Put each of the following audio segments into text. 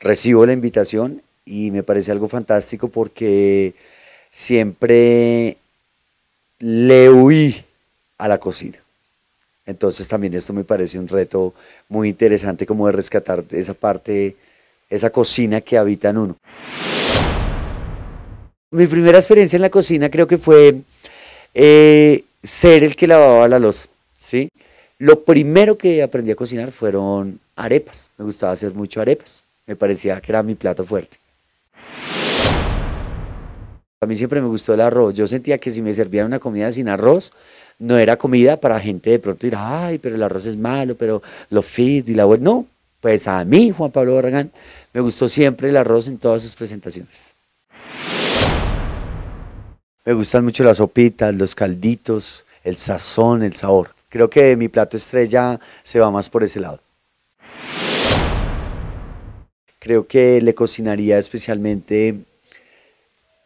recibo la invitación y me parece algo fantástico porque siempre le huí a la cocina. Entonces también esto me parece un reto muy interesante como de rescatar esa parte, esa cocina que habita en uno. Mi primera experiencia en la cocina creo que fue eh, ser el que lavaba la losa, ¿sí? Lo primero que aprendí a cocinar fueron arepas. Me gustaba hacer mucho arepas me parecía que era mi plato fuerte. A mí siempre me gustó el arroz. Yo sentía que si me servían una comida sin arroz, no era comida para gente de pronto ir, ay, pero el arroz es malo, pero los fit y la web. No, pues a mí, Juan Pablo Barragán, me gustó siempre el arroz en todas sus presentaciones. Me gustan mucho las sopitas, los calditos, el sazón, el sabor. Creo que mi plato estrella se va más por ese lado. Creo que le cocinaría especialmente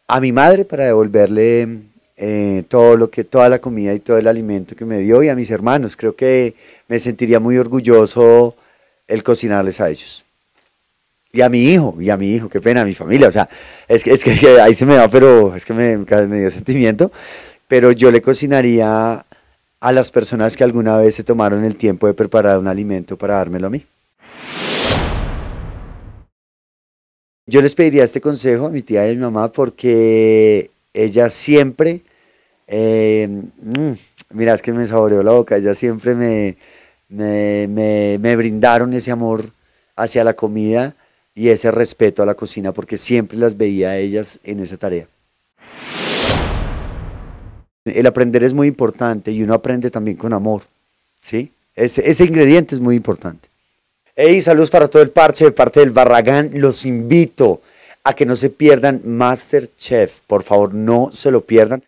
a mi madre para devolverle eh, todo lo que, toda la comida y todo el alimento que me dio y a mis hermanos. Creo que me sentiría muy orgulloso el cocinarles a ellos. Y a mi hijo, y a mi hijo, qué pena, a mi familia. O sea, es que, es que, ahí se me va, pero es que me, me dio sentimiento. Pero yo le cocinaría a las personas que alguna vez se tomaron el tiempo de preparar un alimento para dármelo a mí. Yo les pediría este consejo a mi tía y a mi mamá porque ella siempre, eh, mm, mira, es que me saboreó la boca, ella siempre me, me, brindaron ese amor hacia la comida y ese respeto a la cocina porque siempre las veía a ellas en esa tarea. El aprender es muy importante y uno aprende también con amor, ¿sí? ese ingrediente es muy importante. Hey, saludos para todo el parche de parte del Barragán. Los invito a que no se pierdan Masterchef. Por favor, no se lo pierdan.